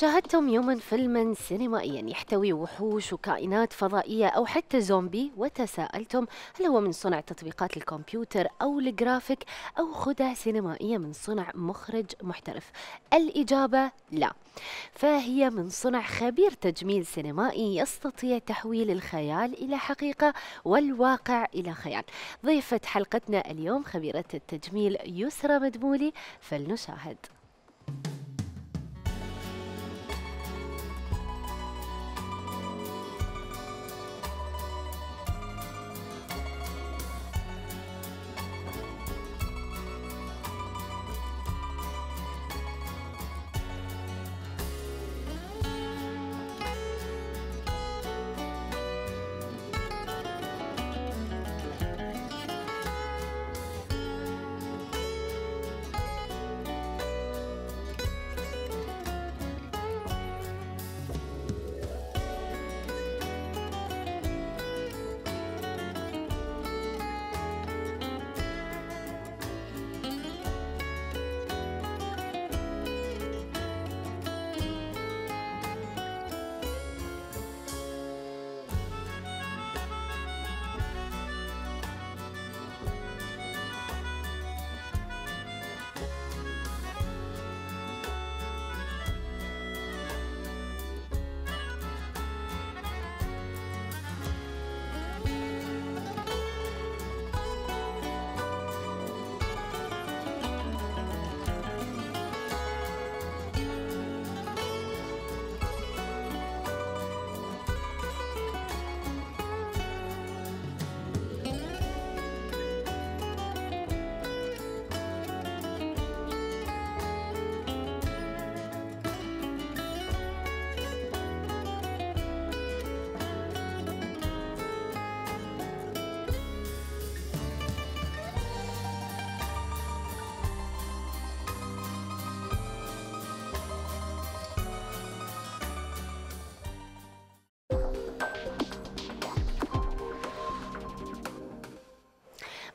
شاهدتم يوما فيلما سينمائيا يحتوي وحوش وكائنات فضائية أو حتى زومبي وتساءلتم هل هو من صنع تطبيقات الكمبيوتر أو الجرافيك أو خدع سينمائية من صنع مخرج محترف الإجابة لا فهي من صنع خبير تجميل سينمائي يستطيع تحويل الخيال إلى حقيقة والواقع إلى خيال ضيفة حلقتنا اليوم خبيرة التجميل يسرى مدمولي فلنشاهد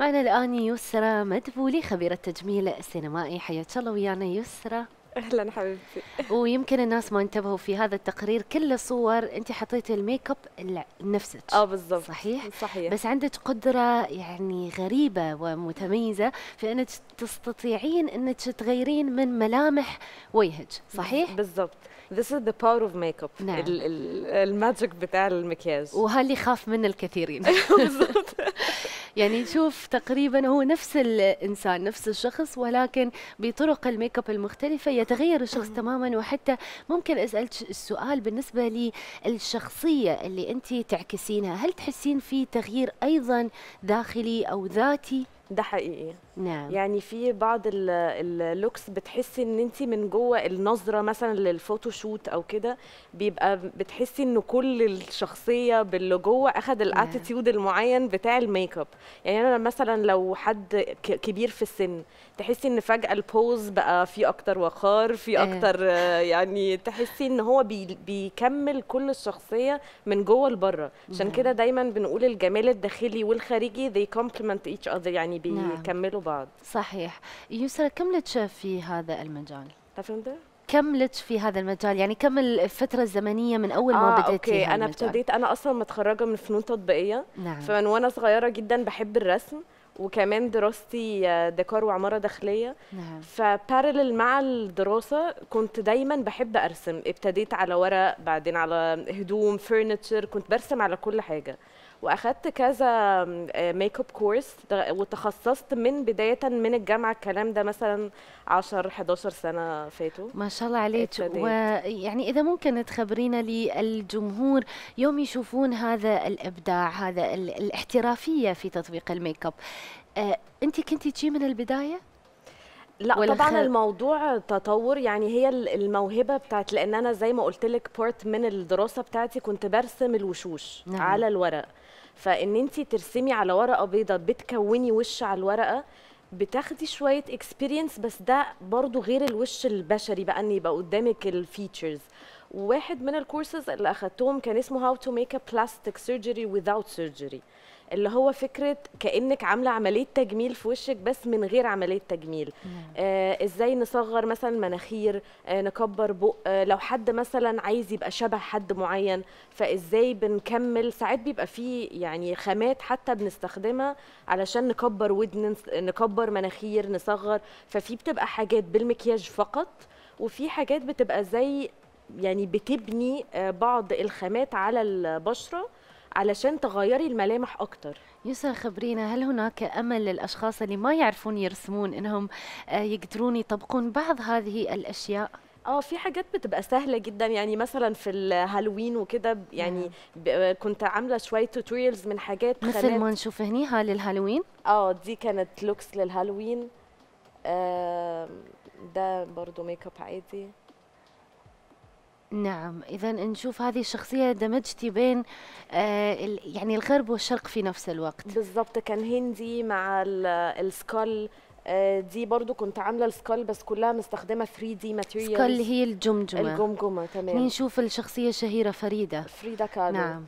معنا الآن يسرى مدبولي خبيرة تجميل سينمائي حياك الله ويانا يسرى اهلا حبيبتي ويمكن الناس ما انتبهوا في هذا التقرير كل صور انت حطيتي الميك اب لنفسك اه بالضبط صحيح صحيح بس عندك قدره يعني غريبه ومتميزه في انك تستطيعين انك تغيرين من ملامح وجهك صحيح بالضبط This is the power of makeup نعم. ال ال الماجيك بتاع المكياج وهاللي خاف منه الكثيرين بالضبط يعني شوف تقريبا هو نفس الانسان نفس الشخص ولكن بطرق الميك اب المختلفه يتغير الشخص تماما وحتى ممكن اسالك السؤال بالنسبه للشخصيه اللي انت تعكسينها هل تحسين في تغيير ايضا داخلي او ذاتي ده حقيقي نعم يعني في بعض اللوكس بتحسي ان انت من جوه النظره مثلا للفوتوشوت او كده بيبقى بتحسي ان كل الشخصيه باللي جوه اخذ الاتيتيود نعم. المعين بتاع الميك اب يعني انا مثلا لو حد كبير في السن تحسي ان فجاه البوز بقى في اكتر وقار في إيه. اكتر يعني تحسي ان هو بي بيكمل كل الشخصيه من جوه لبره عشان نعم. كده دايما بنقول الجمال الداخلي والخارجي they complement each other يعني يعني نعم. بيكملوا نعم. بعض صحيح يسرا كم لتش في هذا المجال؟ تفهمت؟ كم لتش في هذا المجال يعني كم الفتره الزمنيه من اول ما آه بدأت اوكي انا ابتديت انا اصلا متخرجه من فنون تطبيقيه نعم. فمن وانا صغيره جدا بحب الرسم وكمان دراستي آه، ديكور وعماره داخليه نعم. فبارلل مع الدراسه كنت دايما بحب ارسم ابتديت على ورق بعدين على هدوم فرنتشر كنت برسم على كل حاجه واخدت كذا ميك اب كورس وتخصصت من بدايه من الجامعه الكلام ده مثلا 10 11 سنه فاتوا ما شاء الله عليك ويعني اذا ممكن تخبرينا للجمهور يوم يشوفون هذا الابداع هذا الاحترافيه في تطبيق الميك اب آه، انت كنتي تجي من البدايه لا طبعا الموضوع تطور يعني هي الموهبه بتاعت لان انا زي ما قلت لك بورت من الدراسه بتاعتي كنت برسم الوشوش نعم. على الورق فان انت ترسمي على ورقه بيضاء بتكوني وش على الورقه بتاخدي شويه اكسبيرينس بس ده برضو غير الوش البشري بقى ان يبقى قدامك الفيتشرز واحد من الكورسز اللي اخذتهم كان اسمه هاو تو ميك ا بلاستيك سيرجري without سيرجري اللي هو فكره كانك عامله عمليه تجميل في وشك بس من غير عمليه تجميل نعم. آه ازاي نصغر مثلا مناخير آه نكبر بق آه لو حد مثلا عايز يبقى شبه حد معين فازاي بنكمل ساعات بيبقى فيه يعني خامات حتى بنستخدمها علشان نكبر ودن نكبر مناخير نصغر ففي بتبقى حاجات بالمكياج فقط وفي حاجات بتبقى زي يعني بتبني آه، بعض الخامات على البشره علشان تغيري الملامح اكتر يوسا خبرينا هل هناك امل للاشخاص اللي ما يعرفون يرسمون انهم آه، يقدرون يطبقون بعض هذه الاشياء اه في حاجات بتبقى سهله جدا يعني مثلا في الهالوين وكده يعني نعم. آه، كنت عامله شويه توتوريالز من حاجات مثل ما نشوف هني ها للهالوين اه دي كانت لوكس للهالوين آه ده برضو ميك اب عادي نعم اذا نشوف هذه الشخصيه دمجتي بين آه يعني الغرب والشرق في نفس الوقت بالظبط كان هندي مع السكال آه دي برضو كنت عامله السكال بس كلها مستخدمه 3 دي ماتيريال سكول هي الجمجمه الجمجمه تمام نشوف الشخصيه الشهيره فريده فريده كارو نعم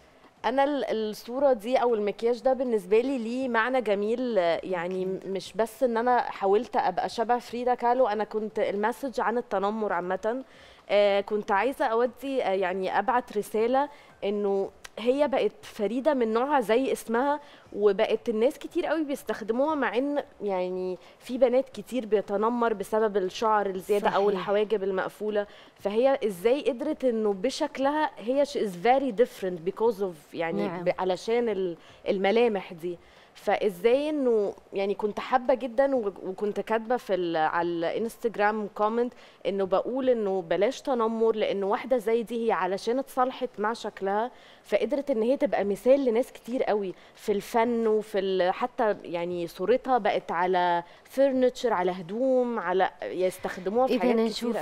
انا الصوره دي او المكياج ده بالنسبه لي ليه معنى جميل يعني مش بس ان انا حاولت ابقى شبه فريدا كالو انا كنت المسج عن التنمر عامه آه، كنت عايزه اودي آه، يعني ابعت رساله انه هي بقت فريده من نوعها زي اسمها وبقت الناس كتير قوي بيستخدموها مع ان يعني في بنات كتير بيتنمر بسبب الشعر الزياده صحيح. او الحواجب المقفوله فهي ازاي قدرت انه بشكلها هي از فيري ديفرنت بيكوز اوف يعني نعم. علشان الملامح دي فازاي انه يعني كنت حابه جدا وكنت كاتبه في على الانستجرام كومنت انه بقول انه بلاش تنمر لانه واحده زي دي هي علشان اتصالحت مع شكلها فقدرت ان هي تبقى مثال لناس كتير قوي في الفن وفي حتى يعني صورتها بقت على فرنتشر على هدوم على يستخدموها في حاجات كتير نشوف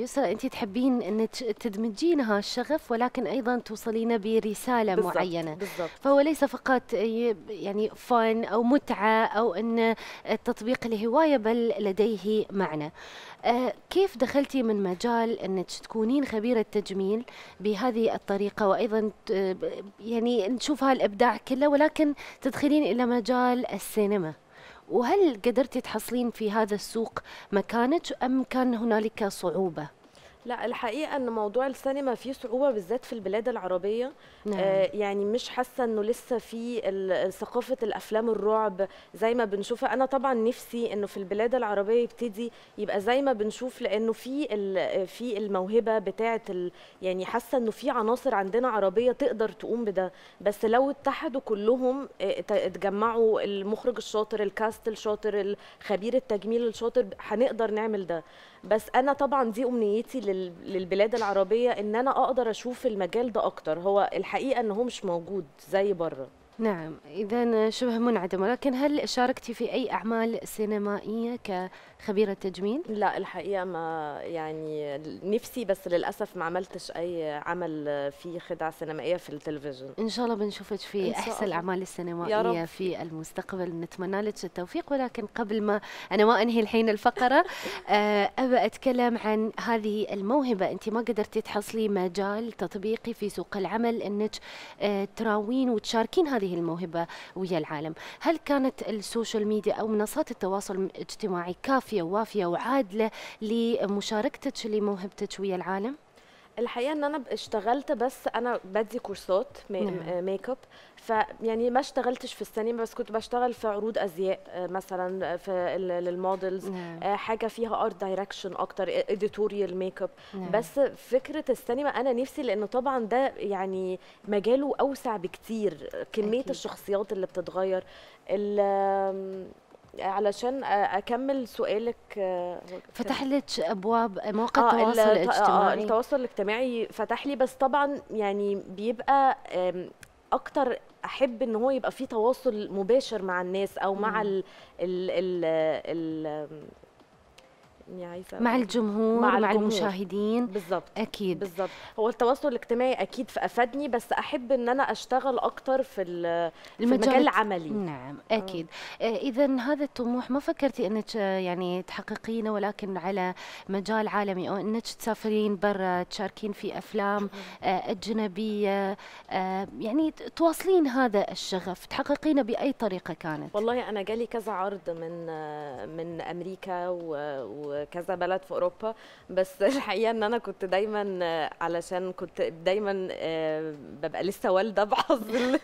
يسرا آه، انت تحبين ان تدمجين هالشغف ولكن ايضا توصلين برساله بالزبط معينه بالزبط فهو ليس فقط آه، يعني فن او متعه او ان تطبيق لهوايه بل لديه معنى آه، كيف دخلتي من مجال انك تكونين خبيره تجميل بهذه الطريقه وايضا يعني نشوف هالابداع كله ولكن تدخلين الى مجال السينما وهل قدرتي تحصلين في هذا السوق مكانك ام كان هنالك صعوبه لا الحقيقه ان موضوع السينما فيه صعوبه بالذات في البلاد العربيه نعم. آه يعني مش حاسه انه لسه في ثقافه الافلام الرعب زي ما بنشوفها انا طبعا نفسي انه في البلاد العربيه يبتدي يبقى زي ما بنشوف لانه في في الموهبه بتاعه يعني حاسه انه في عناصر عندنا عربيه تقدر تقوم بده بس لو اتحدوا كلهم آه، اتجمعوا المخرج الشاطر الكاست الشاطر الخبير التجميل الشاطر هنقدر نعمل ده بس انا طبعا دي امنيتي للبلاد العربيه ان انا اقدر اشوف المجال ده اكتر هو الحقيقه ان هو مش موجود زي بره نعم إذا شبه منعدم ولكن هل شاركتي في أي أعمال سينمائية كخبيرة تجميل؟ لا الحقيقة ما يعني نفسي بس للأسف ما عملتش أي عمل فيه خدعة سينمائية في التلفزيون إن شاء الله بنشوفك في أحسن الأعمال السينمائية في المستقبل نتمنى لك التوفيق ولكن قبل ما أنا ما أنهي الحين الفقرة آه، أبى أتكلم عن هذه الموهبة أنت ما قدرتي تحصلي مجال تطبيقي في سوق العمل أنك آه، تراوين وتشاركين هذه هذه الموهبة ويا العالم هل كانت السوشيال ميديا أو منصات التواصل الاجتماعي كافية ووافية وعادلة لمشاركتك لموهبتك ويا العالم؟ الحقيقه ان انا اشتغلت بس انا بدي كورسات ميك اب فيعني ما اشتغلتش في السينما بس كنت بشتغل في عروض ازياء آه، مثلا في للمودلز نعم. آه، حاجه فيها ارت دايركشن اكتر اديتوريال ميك اب بس فكره السينما انا نفسي لان طبعا ده يعني مجاله اوسع بكتير كميه أكيد. الشخصيات اللي بتتغير علشان اكمل سؤالك آه، فتح لك ابواب مواقع آه التواصل آه، الاجتماعي آه التواصل الاجتماعي فتح لي بس طبعا يعني بيبقى اكتر احب ان هو يبقى فيه تواصل مباشر مع الناس او مع ال ال ال, ال يعني ف... مع الجمهور مع, مع الجمهور. المشاهدين بالظبط اكيد بالظبط هو التواصل الاجتماعي اكيد فافدني بس احب ان انا اشتغل اكتر في, في المجال العملي نعم اكيد آه. اذا هذا الطموح ما فكرتي انك آه، يعني تحققينه ولكن على مجال عالمي او انك تسافرين برا تشاركين في افلام آه، اجنبيه آه، يعني تواصلين هذا الشغف تحققينه باي طريقه كانت والله انا جالي كذا عرض من من امريكا و, و... كذا بلد في اوروبا بس الحقيقه ان انا كنت دايما آه، علشان كنت دايما آه، ببقى لسه والده بحظ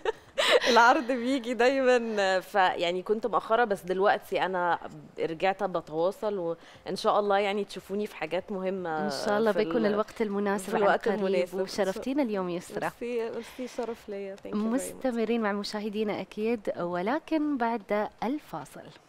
العرض بيجي دايما آه، فيعني كنت مأخرة بس دلوقتي أنا رجعت بتواصل وإن شاء الله يعني تشوفوني في حاجات مهمة إن شاء الله بيكون الوقت المناسب في الوقت المناسب وشرفتينا اليوم يسرا ميرسي شرف ليا مستمرين مع مشاهدينا أكيد ولكن بعد الفاصل